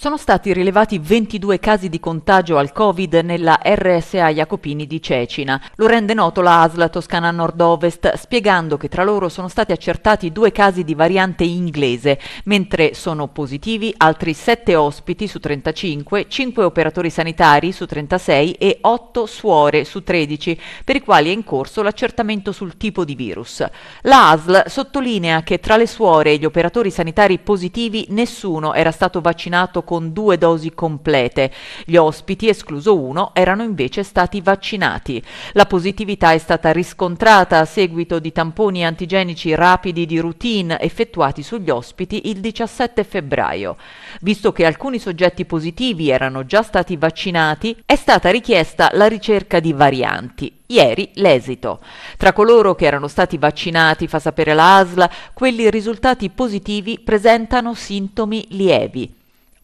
Sono stati rilevati 22 casi di contagio al Covid nella RSA Jacopini di Cecina. Lo rende noto la ASL Toscana Nord-Ovest, spiegando che tra loro sono stati accertati due casi di variante inglese, mentre sono positivi altri 7 ospiti su 35, 5 operatori sanitari su 36 e 8 suore su 13, per i quali è in corso l'accertamento sul tipo di virus. La ASL sottolinea che tra le suore e gli operatori sanitari positivi nessuno era stato vaccinato con due dosi complete. Gli ospiti, escluso uno, erano invece stati vaccinati. La positività è stata riscontrata a seguito di tamponi antigenici rapidi di routine effettuati sugli ospiti il 17 febbraio. Visto che alcuni soggetti positivi erano già stati vaccinati, è stata richiesta la ricerca di varianti. Ieri l'esito. Tra coloro che erano stati vaccinati, fa sapere la ASL, quelli risultati positivi presentano sintomi lievi.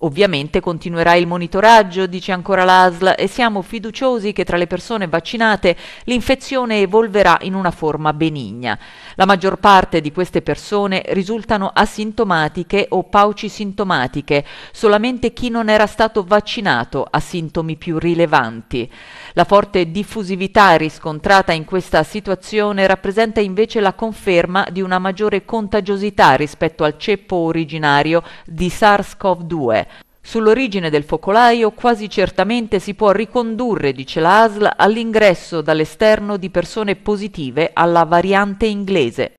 Ovviamente continuerà il monitoraggio, dice ancora l'ASL, e siamo fiduciosi che tra le persone vaccinate l'infezione evolverà in una forma benigna. La maggior parte di queste persone risultano asintomatiche o paucisintomatiche, solamente chi non era stato vaccinato ha sintomi più rilevanti. La forte diffusività riscontrata in questa situazione rappresenta invece la conferma di una maggiore contagiosità rispetto al ceppo originario di SARS-CoV-2. Sull'origine del focolaio quasi certamente si può ricondurre, dice l'ASL, all'ingresso dall'esterno di persone positive alla variante inglese.